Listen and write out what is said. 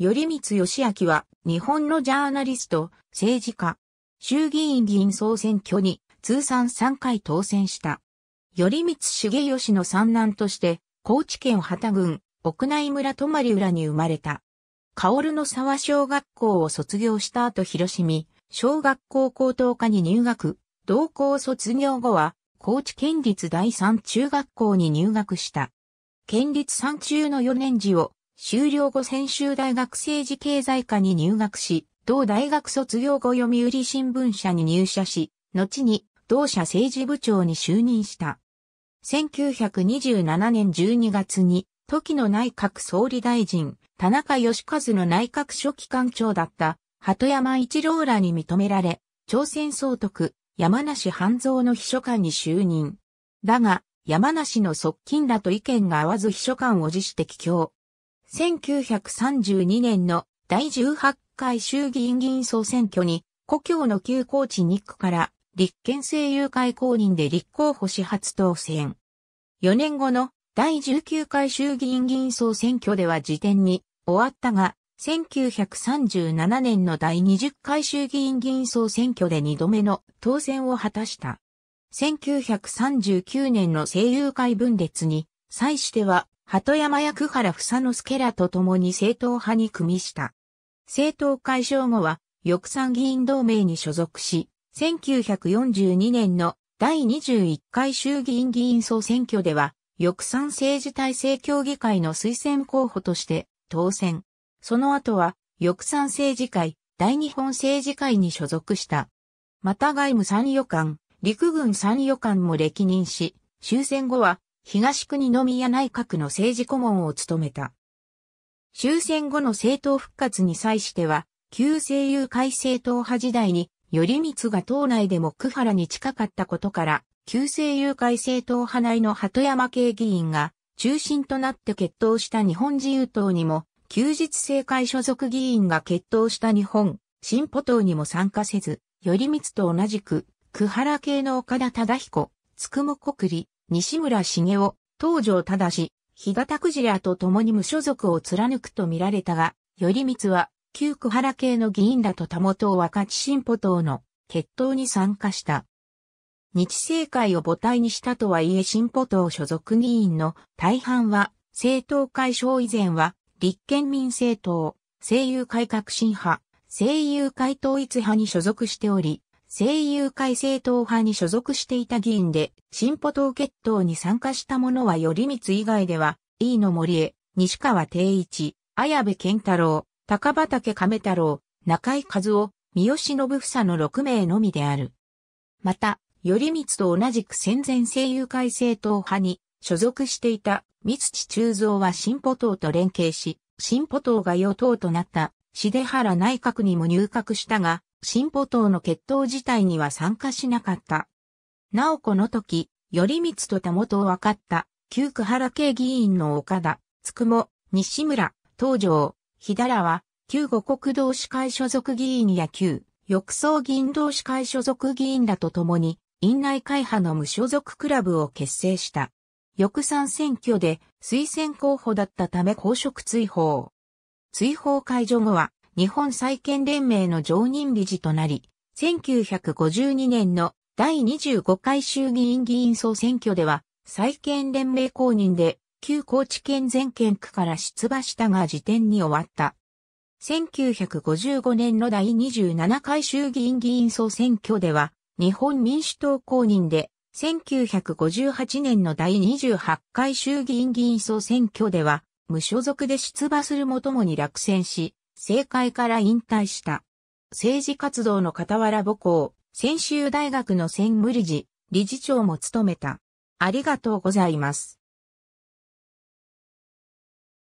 頼光義明は、日本のジャーナリスト、政治家、衆議院議員総選挙に通算3回当選した。頼光重義の三男として、高知県旗郡、奥内村泊浦に生まれた。薫の沢小学校を卒業した後広島、小学校高等科に入学、同校卒業後は、高知県立第三中学校に入学した。県立三中の4年時を修了後専修大学政治経済科に入学し、同大学卒業後読売新聞社に入社し、後に同社政治部長に就任した。1927年12月に、時の内閣総理大臣、田中義和の内閣書記官長だった、鳩山一郎らに認められ、朝鮮総督、山梨半蔵の秘書官に就任。だが、山梨の側近らと意見が合わず秘書官を辞して帰郷。1932年の第18回衆議院議員総選挙に、故郷の旧高知日区から立憲政友会公認で立候補し初当選。4年後の第19回衆議院議員総選挙では時点に終わったが、1937年の第20回衆議院議員総選挙で2度目の当選を果たした。1939年の政友会分裂に、際しては鳩山役原房之助らと共に政党派に組みした。政党解消後は、翼賛議員同盟に所属し、1942年の第21回衆議院議員総選挙では、翼賛政治体制協議会の推薦候補として当選。その後は、翼賛政治会、大日本政治会に所属した。また外務参与官、陸軍参与官も歴任し、終戦後は東国宮内閣の政治顧問を務めた。終戦後の政党復活に際しては、旧政友会政党派時代に、頼光が党内でも久原に近かったことから、旧政友会政党派内の鳩山系議員が中心となって決闘した日本自由党にも、休日政界所属議員が決闘した日本進歩党にも参加せず、頼光と同じく、久原系の岡田忠彦、つくも国利、西村茂雄、東条正、日型クジラと共に無所属を貫くと見られたが、頼光は、旧久原系の議員らと田分かち進歩党の決闘に参加した。日政会を母体にしたとはいえ進歩党所属議員の大半は、政党解消以前は、立憲民政党、政友改革新派、政友会統一派に所属しており、声優会政党派に所属していた議員で、進歩党決闘に参加した者は頼光以外では、飯野森江、西川定一、綾部健太郎、高畑亀太郎、中井和夫、三好信房の6名のみである。また、頼光と同じく戦前声優会政党派に所属していた三土中蔵は進歩党と連携し、進歩党が与党となった、しで原内閣にも入閣したが、進歩党の決闘自体には参加しなかった。なおこの時、頼光とたもと分かった、旧久原系議員の岡田、つくも、西村、東条、日だらは、旧五国同士会所属議員や旧、浴装議員同士会所属議員らと共に、院内会派の無所属クラブを結成した。翌参選挙で推薦候補だったため公職追放。追放解除後は、日本再建連盟の常任理事となり、1952年の第25回衆議院議員総選挙では、再建連盟公認で、旧高知県全県区から出馬したが辞典に終わった。1955年の第27回衆議院議員総選挙では、日本民主党公認で、1958年の第28回衆議院議員総選挙では、無所属で出馬するもともに落選し、政界から引退した。政治活動の傍ら母校、専修大学の専務理事、理事長も務めた。ありがとうございます。